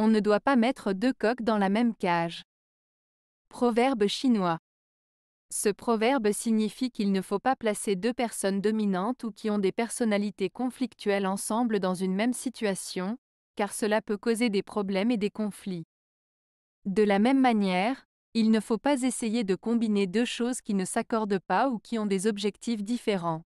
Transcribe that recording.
On ne doit pas mettre deux coqs dans la même cage. Proverbe chinois. Ce proverbe signifie qu'il ne faut pas placer deux personnes dominantes ou qui ont des personnalités conflictuelles ensemble dans une même situation, car cela peut causer des problèmes et des conflits. De la même manière, il ne faut pas essayer de combiner deux choses qui ne s'accordent pas ou qui ont des objectifs différents.